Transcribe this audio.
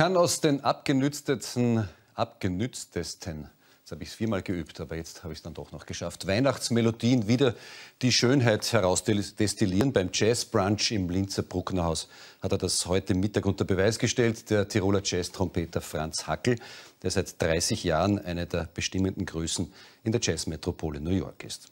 kann aus den abgenütztesten, abgenütztesten, jetzt habe ich es viermal geübt, aber jetzt habe ich es dann doch noch geschafft, Weihnachtsmelodien wieder die Schönheit herausdestillieren. Beim Jazz-Brunch im Linzer Brucknerhaus hat er das heute Mittag unter Beweis gestellt, der Tiroler Jazz-Trompeter Franz Hackel, der seit 30 Jahren eine der bestimmenden Größen in der Jazzmetropole New York ist.